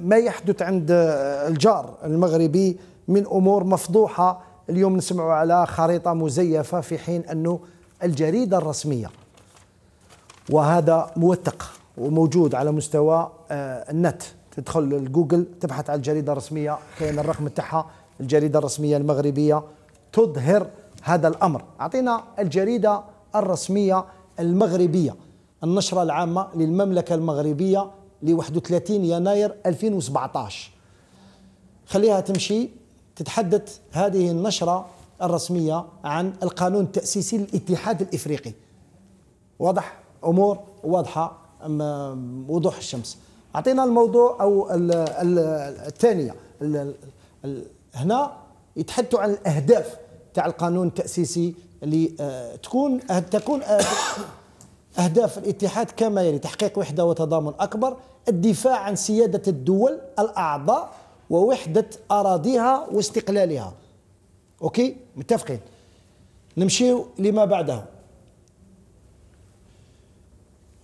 ما يحدث عند الجار المغربي من امور مفضوحه اليوم نسمعوا على خريطه مزيفه في حين انه الجريده الرسميه وهذا موثق وموجود على مستوى آه، النت تدخل جوجل تبحث على الجريده الرسميه كاين الرقم تاعها الجريده الرسميه المغربيه تظهر هذا الامر اعطينا الجريده الرسميه المغربيه النشره العامه للمملكه المغربيه ل 31 يناير 2017 خليها تمشي تتحدث هذه النشرة الرسمية عن القانون التأسيسي للاتحاد الإفريقي واضح أمور واضحة وضوح الشمس أعطينا الموضوع أو الثانية هنا يتحدثوا عن الأهداف تاع القانون التأسيسي اللي تكون تكون أهداف الاتحاد كما يلي تحقيق وحدة وتضامن أكبر الدفاع عن سيادة الدول الأعضاء ووحدة أراضيها واستقلالها أوكي متفقين نمشيو لما بعده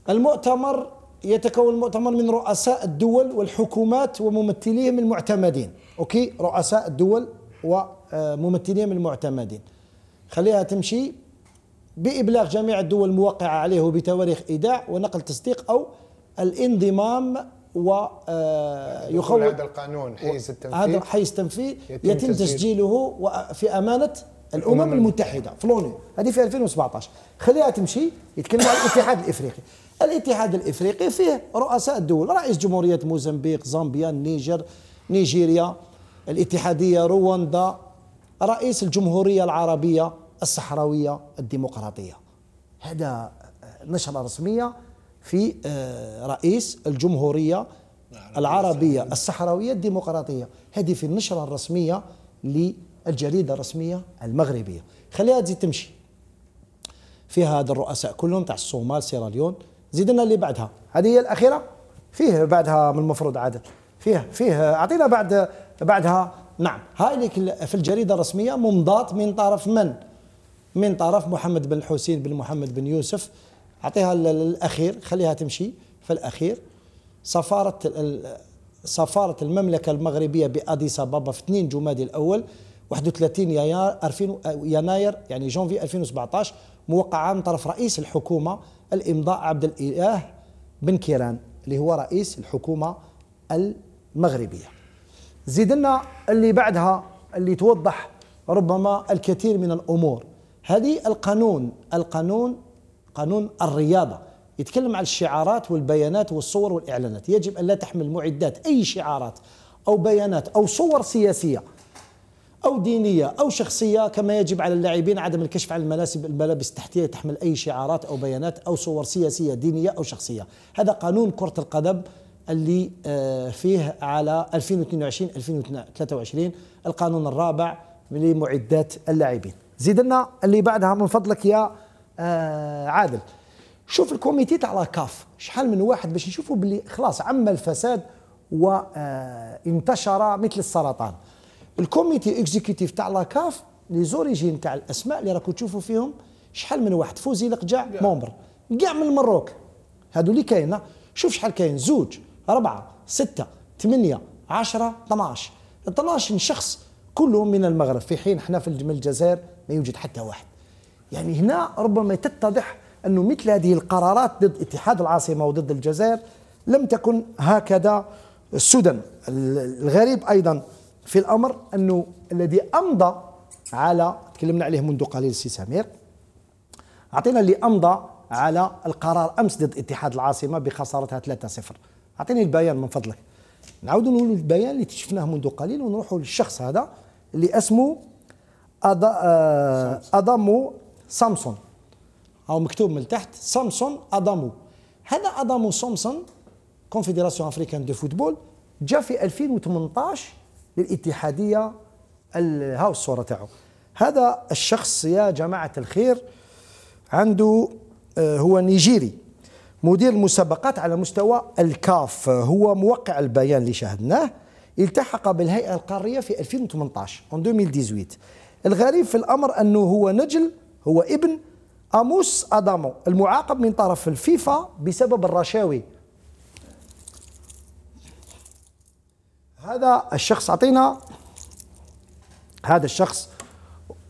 المؤتمر يتكون المؤتمر من رؤساء الدول والحكومات وممثليهم المعتمدين أوكي رؤساء الدول وممثليهم المعتمدين خليها تمشي بإبلاغ جميع الدول الموقعة عليه بتواريخ إيداع ونقل تصديق أو الانضمام ويخول آه، هذا القانون حيز التنفيذ هذا حيز التنفيذ يتم, يتم تسجيله في أمانة الأمم المتحدة فلوني هذه في 2017 خليها تمشي يتكلم عن الاتحاد الإفريقي الاتحاد الإفريقي فيه رؤساء الدول رئيس جمهورية موزمبيق زامبيا النيجر نيجيريا الاتحادية رواندا رئيس الجمهورية العربية الصحراوية الديمقراطية هذا نشرة رسمية في آه، رئيس الجمهورية العربية الصحراوية الديمقراطية هذه في النشرة الرسمية للجريدة الرسمية المغربية خليها تزيد تمشي فيها هذا الرؤساء كلهم تاع الصومال سيراليون زيد لنا اللي بعدها هذه هي الأخيرة فيه بعدها من المفروض عادة فيه فيه أعطينا بعد بعدها نعم هاي في الجريدة الرسمية ممضات من طرف من؟ من طرف محمد بن الحسين بن محمد بن يوسف اعطيها للاخير خليها تمشي في الاخير سفاره سفاره المملكه المغربيه باديس ابابا في 2 جمادي الاول 31 يناير 2000 يناير يعني جونفي 2017 موقعه من طرف رئيس الحكومه الامضاء عبد الاله بن كيران اللي هو رئيس الحكومه المغربيه زيد لنا اللي بعدها اللي توضح ربما الكثير من الامور هذه القانون القانون قانون الرياضة يتكلم عن الشعارات والبيانات والصور والإعلانات يجب أن لا تحمل معدات أي شعارات أو بيانات أو صور سياسية أو دينية أو شخصية كما يجب على اللاعبين عدم الكشف عن الملابس الملابس التحتية تحمل أي شعارات أو بيانات أو صور سياسية دينية أو شخصية هذا قانون كرة القدم اللي آه، فيه على 2022 2023 القانون الرابع لمعدات اللاعبين زيد لنا اللي بعدها من فضلك يا آه عادل شوف الكوميتي تاع كاف شحال من واحد باش نشوفوا باللي خلاص عم الفساد وانتشر آه، مثل السرطان الكوميتي اكزيكوتيف تاع كاف لي زوريجين تاع الاسماء اللي راكم تشوفوا فيهم شحال من واحد فوزي لقجع مومبر كاع من المروك هادو اللي كاين شوف شحال كاين زوج أربعة ستة ثمانية عشرة 12 12 شخص كلهم من المغرب في حين احنا في الجزائر ما يوجد حتى واحد يعني هنا ربما تتضح انه مثل هذه القرارات ضد اتحاد العاصمة وضد الجزائر لم تكن هكذا سدى الغريب أيضا في الأمر أنه الذي أمضى على تكلمنا عليه منذ قليل سي سمير أعطينا اللي أمضى على القرار أمس ضد اتحاد العاصمة بخسارتها 3-0 أعطيني البيان من فضلك نعاودوا نقولوا البيان اللي اكتشفناه منذ قليل ونروحوا للشخص هذا اللي اسمه آه، أدا ادامو سامسون او مكتوب من تحت سامسون ادامو هذا ادامو سامسون كونفدراسيون افريكان دو فوتبول جا في 2018 للاتحاديه هاو الصوره تاعو هذا الشخص يا جماعه الخير عنده آه، هو نيجيري مدير المسابقات على مستوى الكاف هو موقع البيان اللي شاهدناه التحق بالهيئة القارية في 2018 2018 الغريب في الأمر أنه هو نجل هو ابن أموس أدامو المعاقب من طرف الفيفا بسبب الرشاوي هذا الشخص أعطينا هذا الشخص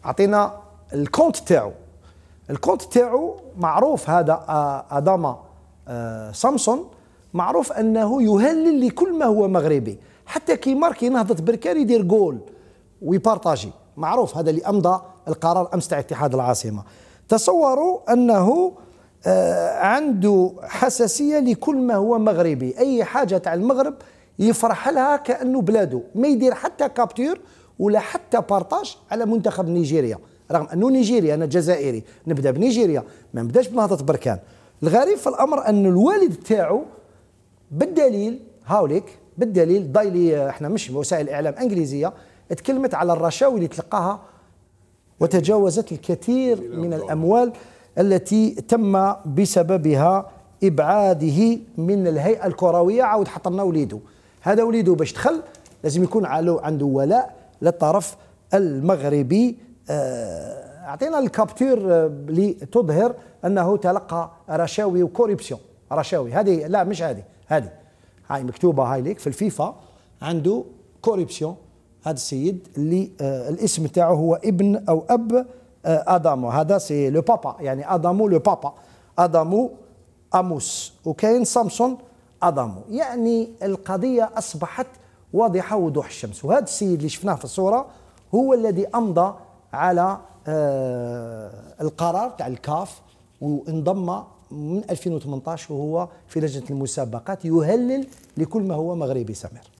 أعطينا الكونت تاعو الكونت تاعو معروف هذا أداما آه، سامسون معروف انه يهلل لكل ما هو مغربي حتى كي ماركي نهضه بركان يدير جول ويبارطاجي معروف هذا اللي امضى القرار امس تاع اتحاد العاصمه تصوروا انه آه، عنده حساسيه لكل ما هو مغربي اي حاجه تاع المغرب يفرح لها كانه بلاده ما يدير حتى كابتور ولا حتى بارطاج على منتخب نيجيريا رغم انه نيجيريا انا جزائري نبدا بنيجيريا ما نبداش بنهضه بركان الغريب في الامر ان الوالد تاعو بالدليل هاوليك بالدليل دايلي احنا مش وسائل اعلام انجليزيه تكلمت على الرشاوي اللي تلقاها وتجاوزت الكثير من الاموال التي تم بسببها ابعاده من الهيئه الكرويه عاود حط لنا وليده هذا وليده باش دخل لازم يكون عنده ولاء للطرف المغربي آه اعطينا الكابتور آه، لتظهر انه تلقى رشاوي وكوريبسيون رشاوي هذه لا مش هذه هذه هاي مكتوبه هاي ليك في الفيفا عنده كوريبسيون هذا السيد اللي آه الاسم تاعه هو ابن او اب آه ادامو هذا سي لو بابا يعني ادامو لو بابا ادامو اموس وكاين سامسون ادامو يعني القضيه اصبحت واضحه وضوح الشمس وهذا السيد اللي شفناه في الصوره هو الذي امضى على آه، القرار تاع الكاف وانضم من 2018 وهو في لجنه المسابقات يهلل لكل ما هو مغربي سمير